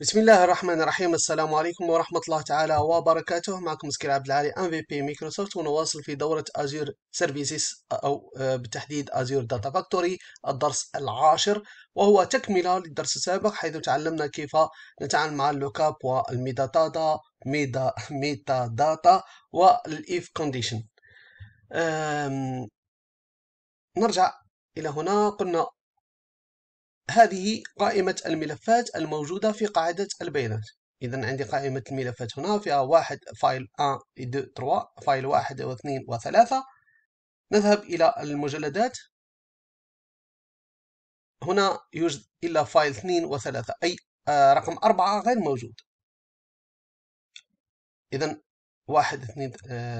بسم الله الرحمن الرحيم السلام عليكم ورحمة الله تعالى وبركاته معكم سكير عبد العالي ام في بي مايكروسوفت ونواصل في دورة ازور سيرفيسز او بالتحديد ازور داتا فاكتوري الدرس العاشر وهو تكملة للدرس السابق حيث تعلمنا كيف نتعامل مع اللوكاب والميتا داتا ميتا ميتا داتا والاف كونديشن نرجع الى هنا قلنا هذه قائمة الملفات الموجودة في قاعدة البيانات إذا عندي قائمة الملفات هنا فيها واحد فايل 1 2 3 فايل واحد واثنين وثلاثة نذهب إلى المجلدات هنا يوجد إلا فايل 2 و 3 أي رقم 4 غير موجود إذا واحد اثنين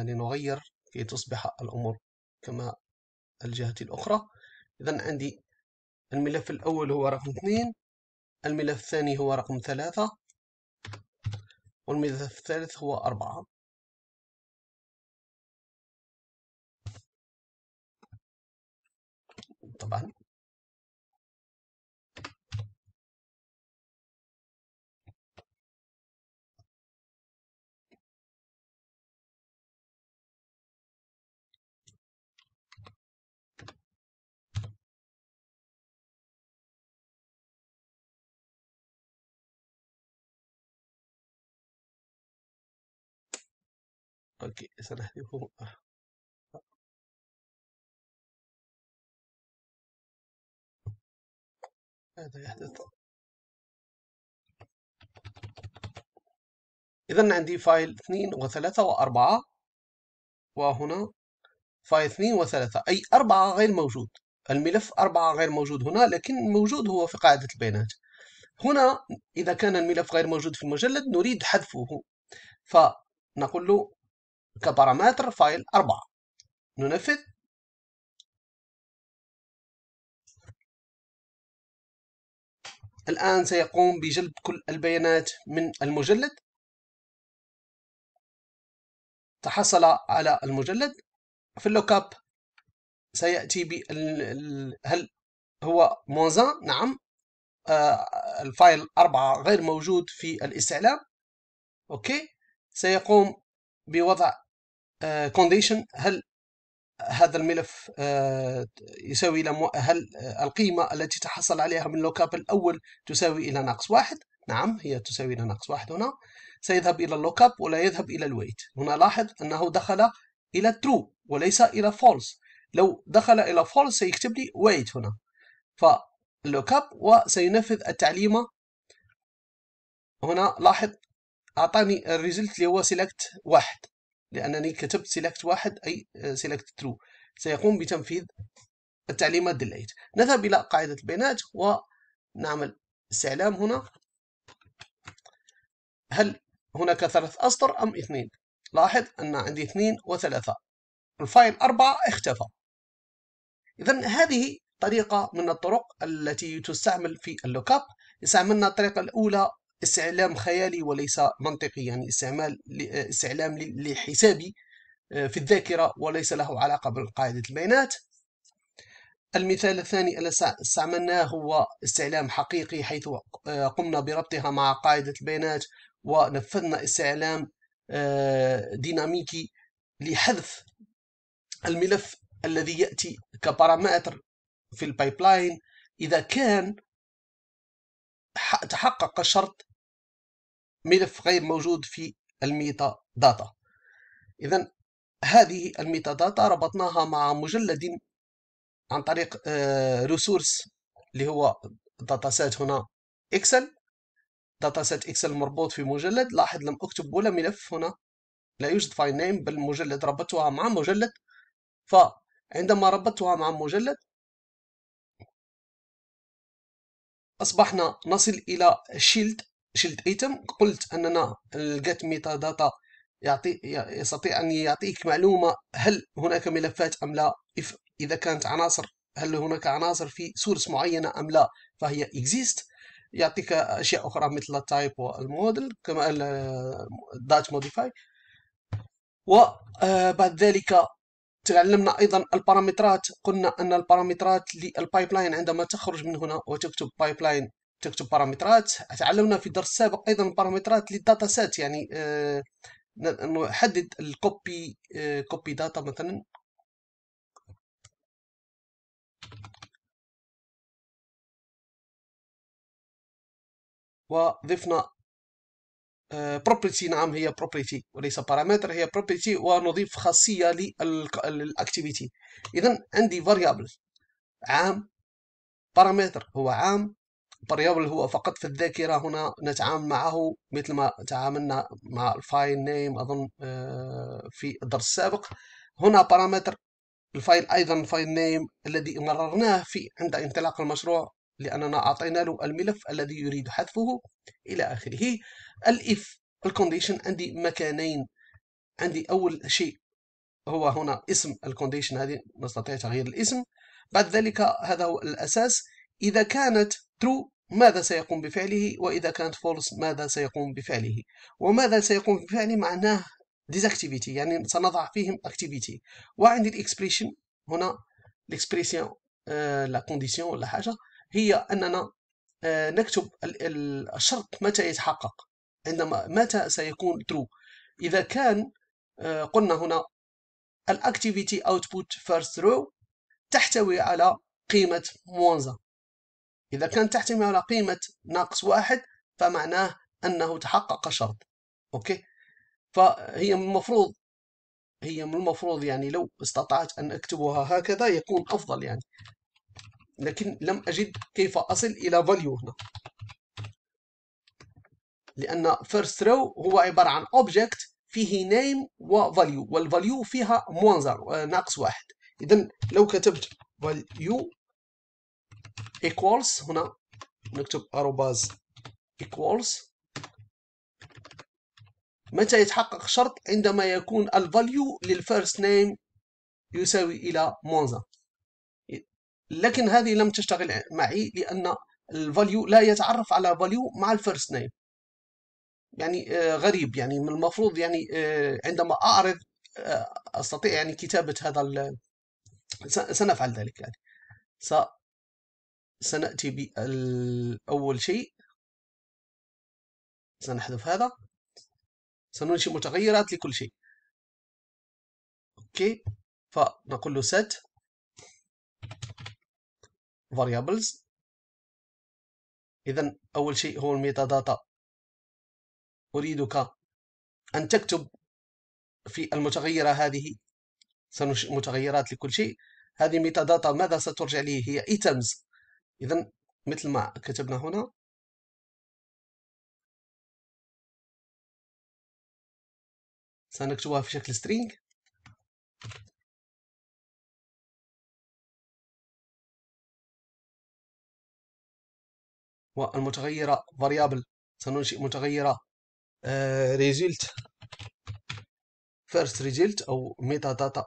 لنغير كي تصبح الأمور كما الجهة الأخرى إذا عندي الملف الأول هو رقم اثنين الملف الثاني هو رقم ثلاثة والملف الثالث هو أربعة طبعا halkii sanadkii uu ah إذا عندي فايل 2 و 3 و 4 وهنا فايل 2 و 3 أي 4 غير موجود الملف 4 غير موجود هنا لكن موجود هو في قاعدة البيانات هنا إذا كان الملف غير موجود في المجلد نريد حذفه فنقول له كبارامتر فايل 4 ننفذ الآن سيقوم بجلب كل البيانات من المجلد تحصل على المجلد في اللوكاب سيأتي بال هل هو موزان نعم آه الفايل 4 غير موجود في الاستعلام أوكي سيقوم بوضع كونديشن آه، هل هذا الملف آه، يساوي الى هل القيمه التي تحصل عليها من لوكاب الاول تساوي الى ناقص واحد نعم هي تساوي الى ناقص واحد هنا سيذهب الى اللوكاب ولا يذهب الى الويت هنا لاحظ انه دخل الى ترو وليس الى فولس لو دخل الى فولس سيكتب لي ويت هنا فاللوكاب وسينفذ التعليم هنا لاحظ اعطاني الريزلت اللي هو سيلكت واحد لأنني كتبت select واحد أي آه، select true سيقوم بتنفيذ التعليمات ديليت نذهب إلى قاعدة البيانات ونعمل استعلام هنا هل هناك ثلاث أسطر أم اثنين لاحظ أن عندي اثنين وثلاثة الفايل أربعة اختفى إذا هذه طريقة من الطرق التي تستعمل في اللوكاب استعملنا الطريقة الأولى استعلام خيالي وليس منطقي يعني استعمال استعلام لحسابي آه، في الذاكرة وليس له علاقة بقاعدة البيانات المثال الثاني الذي استعملناه هو استعلام حقيقي حيث آه، قمنا بربطها مع قاعدة البيانات ونفذنا استعلام آه، ديناميكي لحذف الملف الذي يأتي كبارامتر في البايبلاين إذا كان تحقق شرط ملف غير موجود في الميتا داتا اذا هذه الميتا داتا ربطناها مع مجلد عن طريق ريسورس آه، اللي هو داتا سيت هنا اكسل داتا سيت اكسل مربوط في مجلد لاحظ لم اكتب ولا ملف هنا لا يوجد فايل نيم بل مجلد ربطتها مع مجلد فعندما ربطتها مع مجلد أصبحنا نصل إلى شيلد شلت ايتم قلت اننا لقيت ميتا داتا يعطي يستطيع ان يعطيك معلومه هل هناك ملفات ام لا اذا كانت عناصر هل هناك عناصر في سورس معينه ام لا فهي اكزيست يعطيك اشياء اخرى مثل التايب والمودل كما الدات موديفاي وبعد ذلك تعلمنا ايضا البارامترات قلنا ان البارامترات للبايبلاين عندما تخرج من هنا وتكتب بايبلاين تكتب بارامترات تعلمنا في الدرس السابق ايضا البارامترات سيت يعني آه، نحدد الكوبي آه، كوبي داتا مثلا وضفنا بروبرتي آه، نعم هي بروبرتي وليس بارامتر هي بروبرتي ونضيف خاصيه للاكتيفيتي اذا عندي فاريابل عام بارامتر هو عام البريابل هو فقط في الذاكره هنا نتعامل معه مثل ما تعاملنا مع الفايل نيم اظن آه، في الدرس السابق هنا بارامتر الفايل ايضا فايل نيم الذي مررناه في عند انطلاق المشروع لاننا اعطينا له الملف الذي يريد حذفه الى اخره الاف الكونديشن عندي مكانين عندي اول شيء هو هنا اسم الكونديشن هذه نستطيع تغيير الاسم بعد ذلك هذا هو الاساس اذا كانت true ماذا سيقوم بفعله وإذا كانت false ماذا سيقوم بفعله وماذا سيقوم بفعله معناه ديزاكتيفيتي يعني سنضع فيهم اكتيفيتي وعندي الاكسبريشن هنا الاكسبريشن آه، لا كونديسيون ولا حاجه هي اننا آه، نكتب الشرط متى يتحقق عندما متى سيكون true اذا كان آه، قلنا هنا الاكتيفيتي اوتبوت فيرست رو تحتوي على قيمه موانزا إذا كان تحتمل على قيمة ناقص واحد فمعناه أنه تحقق شرط أوكي فهي من المفروض هي من المفروض يعني لو استطعت أن أكتبها هكذا يكون أفضل يعني لكن لم أجد كيف أصل إلى value هنا لأن first row هو عبارة عن object فيه name و value والvalue فيها منظر آه، ناقص واحد إذا لو كتبت value equals هنا نكتب arrobas equals متى يتحقق شرط عندما يكون الفاليو للفيرست نيم يساوي الى مونزا لكن هذه لم تشتغل معي لان الفاليو لا يتعرف على فاليو مع الفيرست نيم يعني آه، غريب يعني من المفروض يعني آه، عندما اعرض آه، استطيع يعني كتابه هذا سنفعل ذلك يعني سنأتي بأول شيء سنحذف هذا سننشئ متغيرات لكل شيء اوكي فنقول له set variables اذا اول شيء هو الميتا داتا اريدك ان تكتب في المتغيره هذه سننشئ متغيرات لكل شيء هذه ميتا داتا ماذا سترجع لي هي ايتمز إذا مثل ما كتبنا هنا سنكتبها في شكل string والمتغيرة variable سننشئ متغيرة result first result أو meta data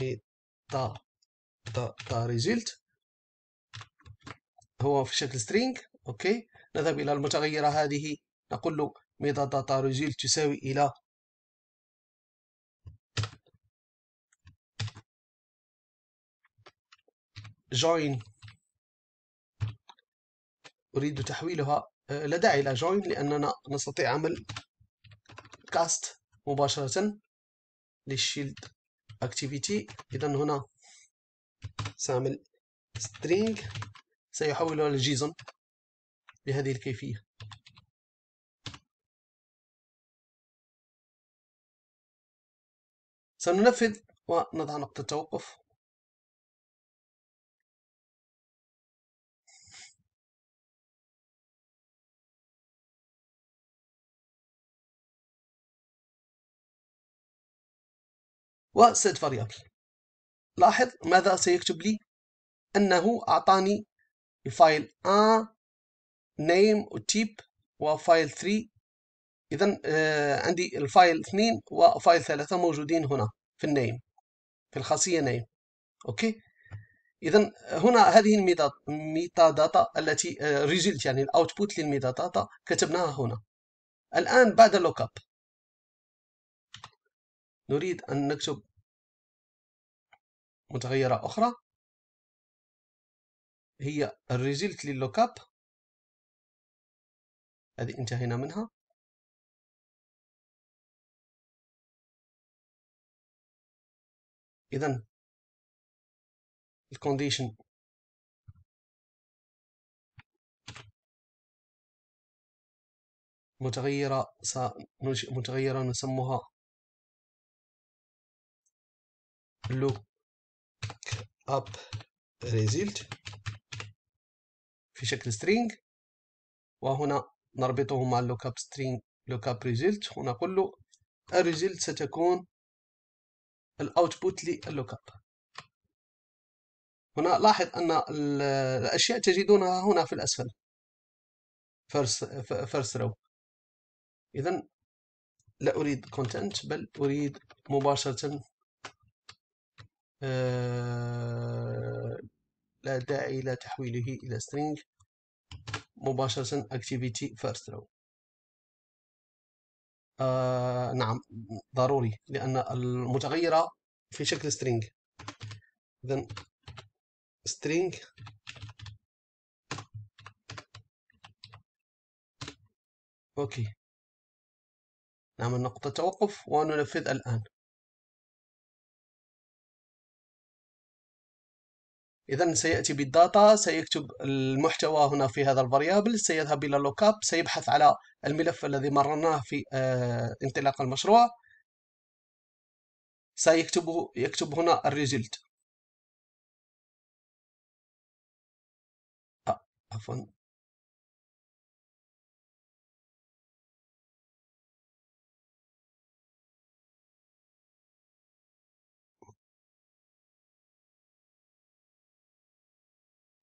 meta data result هو في شكل string أوكي نذهب إلى المتغيرة هذه نقول له ميتا داتا ريزلت تساوي إلى join أريد تحويلها آه، لا داعي إلى join لأننا نستطيع عمل cast مباشرة للشيلد activity إذا هنا سأعمل string سيحولها لجيزون بهذه الكيفية سننفذ ونضع نقطة توقف وset فاريابل لاحظ ماذا سيكتب لي أنه أعطاني الفايل 1 نيم وتيب وفايل 3 اذا آه عندي الفايل 2 وفايل 3 موجودين هنا في النيم في الخاصيه نيم اوكي اذا هنا هذه الميتا داتا التي ريزلت يعني الاوتبوت للميتا داتا كتبناها هنا الان بعد اللوك اب نريد ان نكتب متغيره اخرى هي الريزلت للوك اب هذه انتهينا منها اذا الكونديشن متغيرة متغيرة نسموها look up result في شكل string وهنا نربطه مع lookup string lookup result ونقول له الريزلت ستكون الاوتبوت للوكاب هنا لاحظ ان الاشياء تجدونها هنا في الاسفل first first row اذا لا اريد content بل اريد مباشره آه، لا داعي إلى تحويله إلى string مباشرة activity first row آه نعم ضروري لأن المتغيرة في شكل string اذا string أوكي نعمل نقطة توقف وننفذ الآن اذا سياتي بالداتا سيكتب المحتوى هنا في هذا الفاريابل سيذهب الى لوكاب سيبحث على الملف الذي مررناه في آه، انطلاق المشروع سيكتب يكتب هنا الريزلت آه، عفوا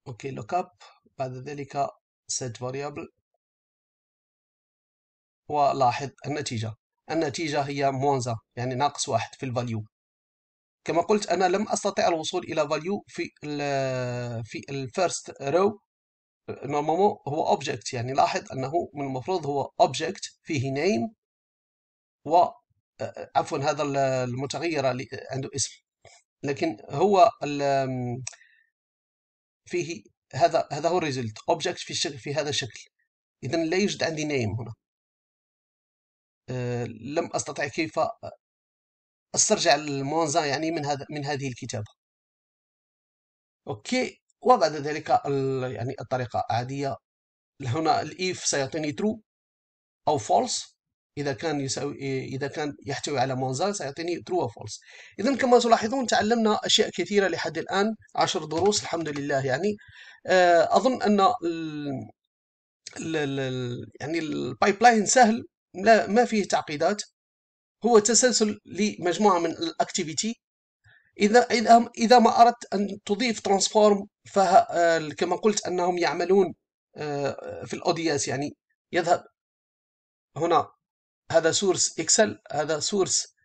اوكي لوك اب بعد ذلك set variable ولاحظ النتيجة النتيجة هي مونزا يعني ناقص واحد في الفاليو كما قلت أنا لم أستطع الوصول إلى فاليو في الـ في الفيرست رو نورمالمون هو اوبجكت يعني لاحظ أنه من المفروض هو اوبجكت فيه نيم و عفوا هذا المتغير عنده اسم لكن هو فيه هذا هذا هو الريزلت اوبجكت في الشكل في هذا الشكل اذا لا يوجد عندي نيم هنا أه لم استطع كيف استرجع المونزا يعني من هذا من هذه الكتابه اوكي وبعد ذلك يعني الطريقه عاديه هنا الايف سيعطيني ترو او فولس إذا كان يساوي إذا كان يحتوي على مونزا سيعطيني true or false إذا كما تلاحظون تعلمنا أشياء كثيرة لحد الآن عشر دروس الحمد لله يعني آه، أظن أن ال الـ يعني البايب لاين سهل لا ما فيه تعقيدات هو تسلسل لمجموعة من الاكتيفيتي إذا إذا إذا ما أردت أن تضيف ترانسفورم آه، كما قلت أنهم يعملون آه، في الأودياس يعني يذهب هنا هذا سورس اكسل هذا سورس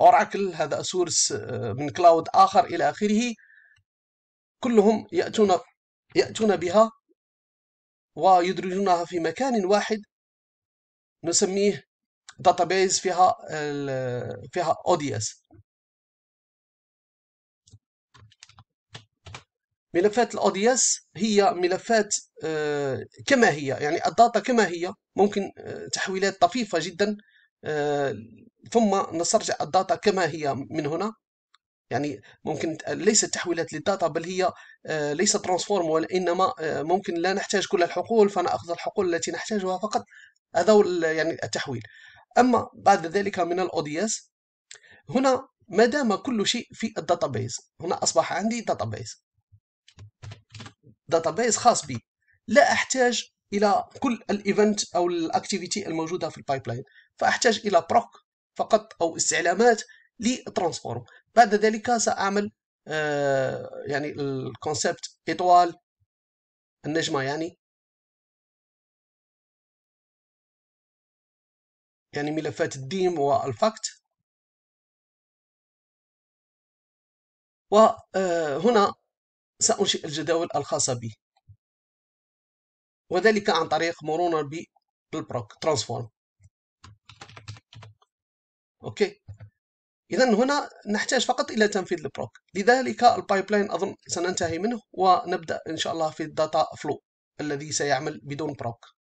اوراكل آه، هذا سورس آه، من كلاود اخر الى اخره كلهم ياتون ياتون بها ويدرجونها في مكان واحد نسميه داتابيز فيها فيها اودياس ملفات الاودياس هي ملفات آه، كما هي يعني الداتا كما هي ممكن آه، تحويلات طفيفه جدا آه، ثم نسترجع الداتا كما هي من هنا يعني ممكن ليست تحويلات للداتا بل هي ليست ترانسفورم وانما ممكن لا نحتاج كل الحقول فناخذ الحقول التي نحتاجها فقط هذا يعني التحويل اما بعد ذلك من الاودياس هنا ما دام كل شيء في الداتابيز هنا اصبح عندي داتابيز داتابيز خاص بي لا احتاج الى كل الايفنت او الاكتيفيتي الموجوده في البايبلاين فاحتاج الى بروك فقط او استعلامات لترانسفورم بعد ذلك ساعمل آه، يعني الكونسبت اطوال النجمه يعني يعني ملفات الديم والفاكت وهنا آه، سأنشئ الجداول الخاصة بي وذلك عن طريق مرونة بالبروك ترانسفورم أوكي إذا هنا نحتاج فقط إلى تنفيذ البروك لذلك البايبلاين أظن سننتهي منه ونبدأ إن شاء الله في الداتا فلو الذي سيعمل بدون بروك